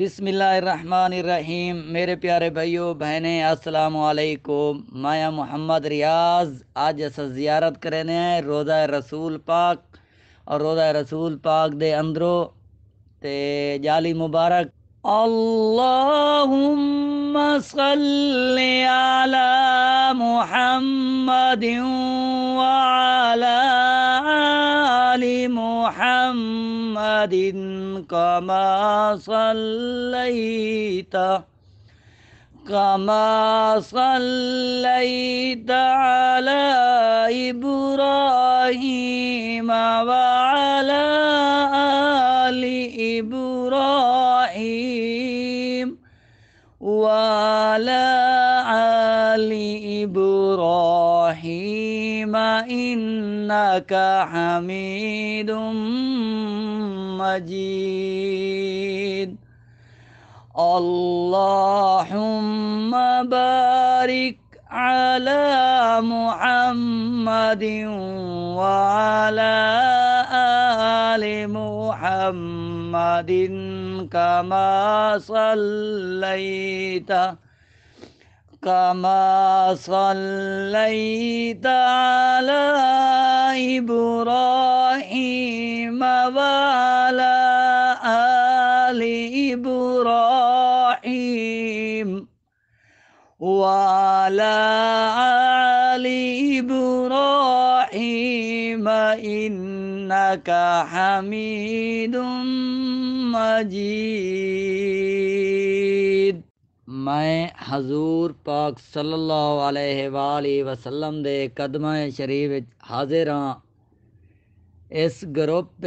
بسم اللہ الرحمن الرحیم میرے پیارے بھائیوں بہنیں السلام علیکم میں محمد ریاض آج ایسا زیارت کرنے ہیں روضہ رسول پاک اور روضہ رسول پاک دے اندرو تے جالی مبارک اللہم علی محمد محمد محمد كما صليت كما صليت على إبراهيم وعلى إنك حميد مجيد اللهم بارك على محمد وعلى آل محمد كما صليت كما صليت على إبراهيم وعلى آل إبراهيم وعلى آل إبراهيم إنك حميد مجيد میں حضور پاک صلی اللہ علیہ وآلہ وسلم دے قدمہ شریف حاضر ہاں اس گروپ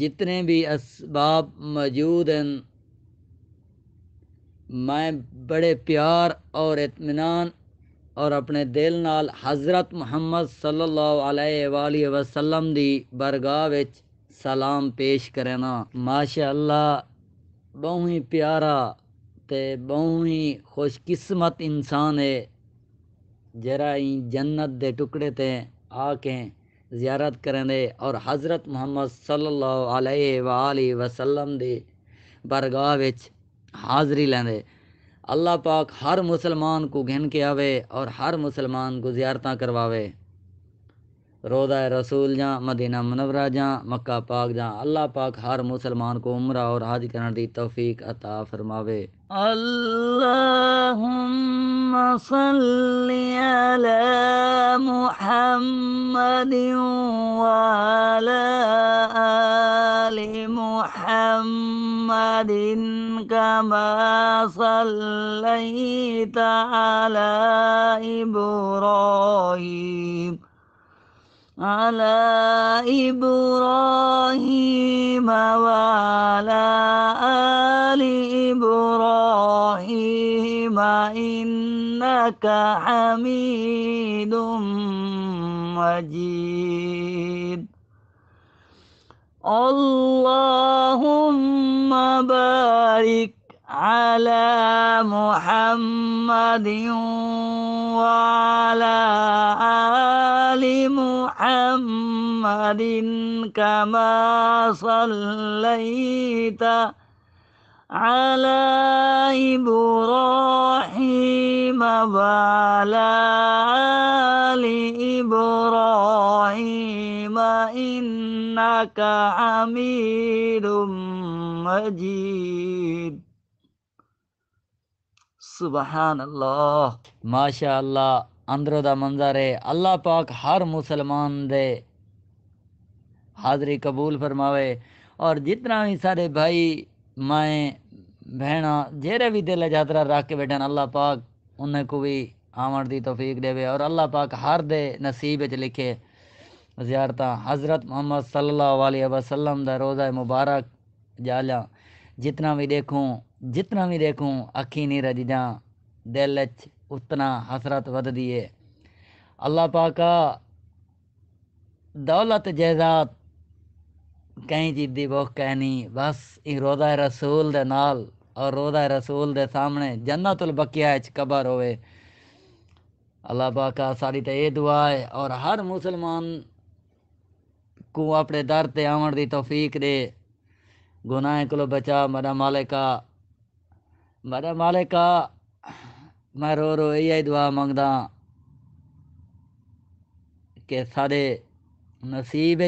جتنے بھی اسباب موجود ہیں میں بڑے پیار اور اطمینان اور اپنے دل نال حضرت محمد صلی اللہ علیہ وآلہ وسلم دی برگاہ سلام پیش کرنا ماشاء اللہ ہی پیارا تے ہی خوش قسمت انسان ہے جرا ہی جنت دے ٹکڑے تے آ کے زیارت کریں دے اور حضرت محمد صلی اللہ علیہ وآلہ وسلم دی برگاہ وچ حاضری لیں دے اللہ پاک ہر مسلمان کو گھن کے آوے اور ہر مسلمان کو زیارتہ کرواوے روضہ رسول جاں مدینہ منورہ جاں مکہ پاک جاں اللہ پاک ہر مسلمان کو عمرہ اور حاج کرن دی توفیق عطا فرماوے اللہم صلی علی محمد محمد آل کما صلیت علی ابراہیم على إبراهيم وعلى آل إبراهيم إنك حميد مجيد اللهم بارك على محمد وعلى آل محمد كما صليت على إبراهيم وعلى آل إبراهيم إنك حميد مجيد سبحان الله ما شاء الله اندروں دا منظر ہے اللہ پاک ہر مسلمان دے حاضری قبول فرماوے اور جتنا بھی سارے بھائی مائیں بہنا جیرے بھی دل جاترا رکھ کے بیٹھے اللہ پاک انہیں کو بھی آمڑ دی توفیق دے اور اللہ پاک ہر دے نصیب چ لکھے زیارتیں حضرت محمد صلی اللہ علیہ وسلم دا روزہ مبارک جالا جتنا بھی دیکھوں جتنا بھی دیکھوں اکھی نہیں رج جا دل اتنا حسرت ود ہے اللہ پاکا دولت جائیداد کہیں جدی جی کہنی بس یہ روزہ رسول دے نال اور روزہ رسول دے سامنے جنت البکیا بکیا قبر ہوئے اللہ پاکا ساری تو یہ دعا ہے اور ہر مسلمان کو اپنے در تے آمن دی توفیق دے گناہ کلو بچا مرا مالکا مرا مالکا میں رو رو یہ دعا منگدا کہ سارے نصیب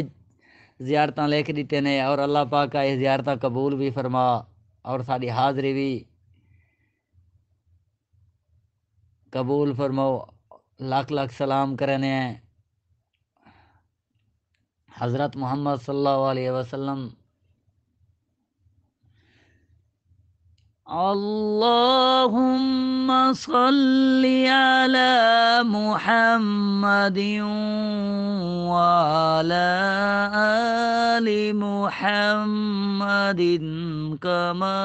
زیارت لکھ دیتے نے اور اللہ پاک کا یہ زیارت قبول بھی فرما اور ساری حاضری بھی قبول فرماؤ لاکھ لاکھ سلام کرنے ہیں حضرت محمد صلی اللہ علیہ وسلم اللهم صل على محمد وعلى آل محمد كما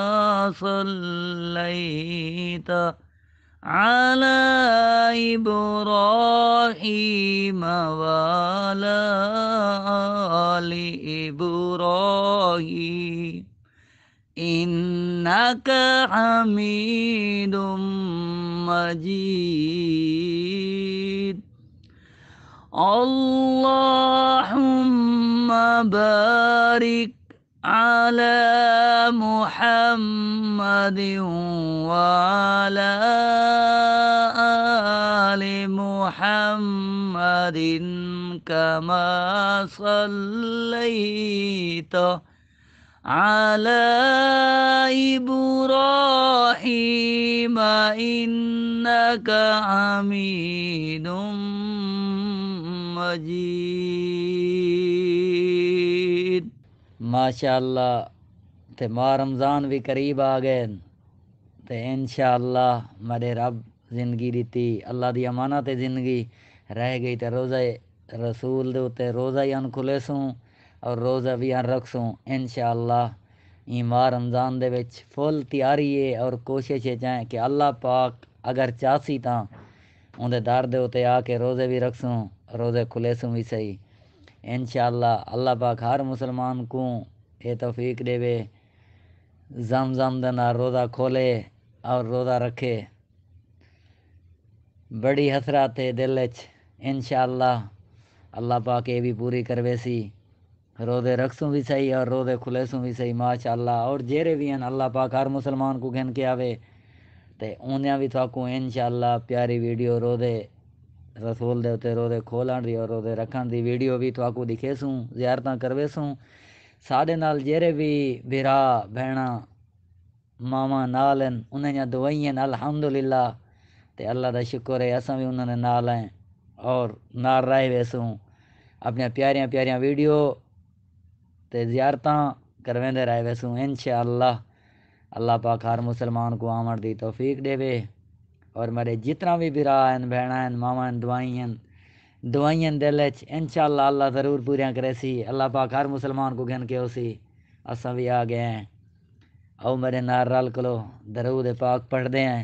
صليت على إبراهيم وعلى آل إبراهيم إنك حميد مجيد اللهم بارك على محمد وعلى آل محمد كما صليت إبراهيم إنك حميد جی ماشاء اللہ تے ماہ رمضان بھی قریب آ گئے تو ان شاء اللہ رب زندگی دیتی اللہ دی امانت زندگی رہ گئی روزہ رسول دے روزہ ہی ان کھلے سوں اور روزہ بھی رقصوں انشاءاللہ اللہ ایم رمضان وچ فل تیاری ہے اور کوشش ہے چاہیں کہ اللہ پاک اگر چاسی دار دے ہوتے آ کے روزہ بھی سوں روزہ کھلے سوں بھی سہی انشاءاللہ اللہ پاک ہر مسلمان کو اے توفیق دے زم زم دنا روزہ کھولے اور روزہ رکھے بڑی حسرات ہے دل وچ انشاءاللہ اللہ اللہ پاک یہ بھی پوری کروے سی روزے رکھسوں بھی صحیح اور روزے کھلیسوں بھی صحیح ماشاء اللہ اور جیرے بھی ہیں اللہ پاک ہر مسلمان کو گھن کے آوے تو انہیں بھی تھوڑک ان شاء اللہ پیاری ویڈیو روزے رسول دے روزے کھولن دی اور روزے رکھن دی ویڈیو بھی تھوڑا دکھے سوں زیارتاں کروے سوں سارے نال جیرے بھی راہ بہنا ماما نال انہیں دوائیں الحمد للہ تو اللہ کا شکر ہے اساں بھی انہوں نے نال ہیں اور رہے ویسوں اپنی پیاریاں پیاریاں ویڈیو تے زیارتاں کرویں رائے ویسوں انشاءاللہ اللہ پاک ہر مسلمان کو آمر دی توفیق دے بے اور میرے جتنا بھی بھی راہ بہنا ماما ہیں دعائیں دعائیں ہیں ان شاء اللہ اللہ ضرور پوریاں کرے سی اللہ پاک ہر مسلمان کو گن کے ہو سی بھی آ گئے ہیں او میرے نار رل کلو درود پاک پڑھ دے ہیں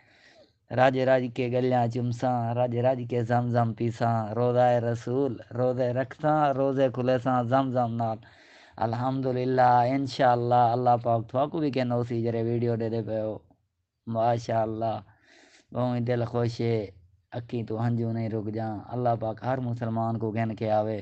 راج راج کے گلیاں چمساں راج راج کے زم زم پیساں روزہ رسول روزے رکھساں روزے کھلے سا زم زم نال الحمد للہ ان شاء اللہ اللہ پاک تھوک بھی کہنا اسی جرے ویڈیو دے دے پے ہو ماشاء اللہ بہت دل خوش ہے اکی تو ہنجو نہیں رک جاں اللہ پاک ہر مسلمان کو کہن کے آوے